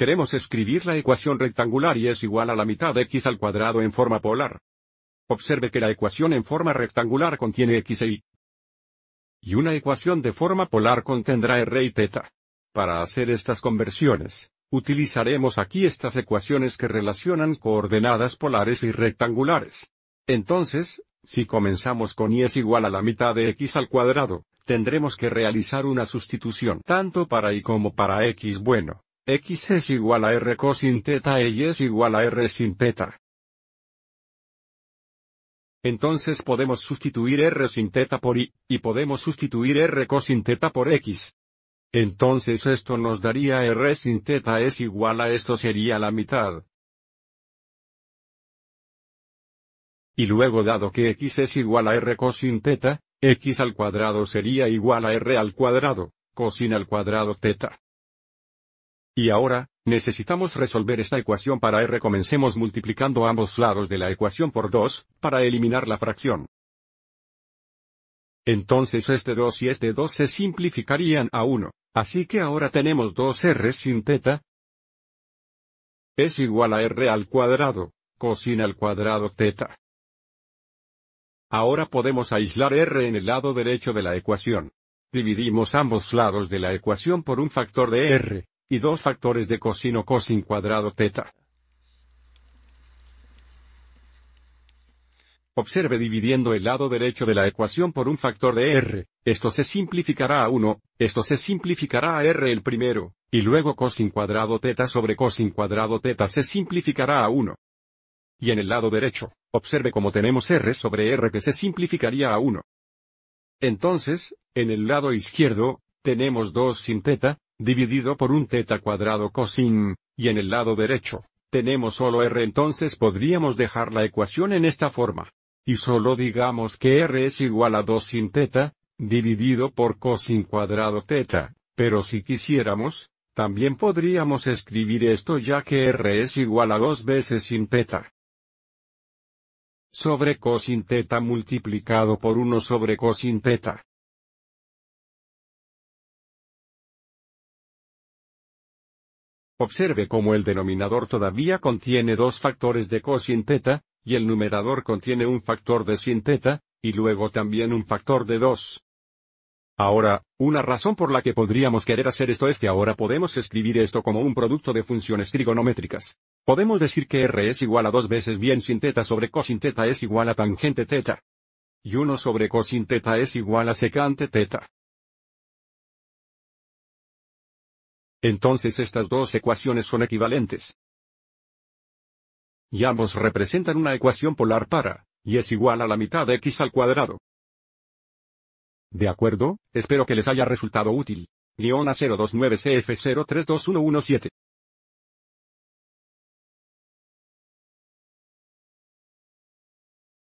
Queremos escribir la ecuación rectangular y es igual a la mitad de x al cuadrado en forma polar. Observe que la ecuación en forma rectangular contiene x e y. Y una ecuación de forma polar contendrá r y θ. Para hacer estas conversiones, utilizaremos aquí estas ecuaciones que relacionan coordenadas polares y rectangulares. Entonces, si comenzamos con y es igual a la mitad de x al cuadrado, tendremos que realizar una sustitución tanto para y como para x bueno. X es igual a R cosin teta Y es igual a R sin teta. Entonces podemos sustituir R sin teta por Y, y podemos sustituir R cosin teta por X. Entonces esto nos daría R sin teta es igual a esto sería la mitad. Y luego dado que X es igual a R cosin teta, X al cuadrado sería igual a R al cuadrado, cosin al cuadrado teta. Y ahora, necesitamos resolver esta ecuación para r. Comencemos multiplicando ambos lados de la ecuación por 2, para eliminar la fracción. Entonces este 2 y este 2 se simplificarían a 1, así que ahora tenemos 2r sin teta. Es igual a r al cuadrado, cosin al cuadrado teta. Ahora podemos aislar r en el lado derecho de la ecuación. Dividimos ambos lados de la ecuación por un factor de r, y dos factores de cosino cosin cuadrado teta. Observe dividiendo el lado derecho de la ecuación por un factor de r, esto se simplificará a 1, esto se simplificará a r el primero, y luego cosin cuadrado teta sobre cosin cuadrado teta se simplificará a 1. Y en el lado derecho, observe como tenemos r sobre r que se simplificaría a 1. Entonces, en el lado izquierdo, tenemos 2 sin teta, dividido por un teta cuadrado cosin, y en el lado derecho, tenemos solo r entonces podríamos dejar la ecuación en esta forma. Y solo digamos que r es igual a 2 sin teta, dividido por cosin cuadrado teta, pero si quisiéramos, también podríamos escribir esto ya que r es igual a 2 veces sin teta. Sobre cosin teta multiplicado por 1 sobre cosin teta. Observe cómo el denominador todavía contiene dos factores de cosin teta, y el numerador contiene un factor de sin teta, y luego también un factor de 2. Ahora, una razón por la que podríamos querer hacer esto es que ahora podemos escribir esto como un producto de funciones trigonométricas. Podemos decir que R es igual a dos veces bien sin teta sobre cosin teta es igual a tangente teta. Y 1 sobre cosin teta es igual a secante teta. Entonces estas dos ecuaciones son equivalentes. Y ambos representan una ecuación polar para, y es igual a la mitad de x al cuadrado. ¿De acuerdo? Espero que les haya resultado útil. Leona 029CF032117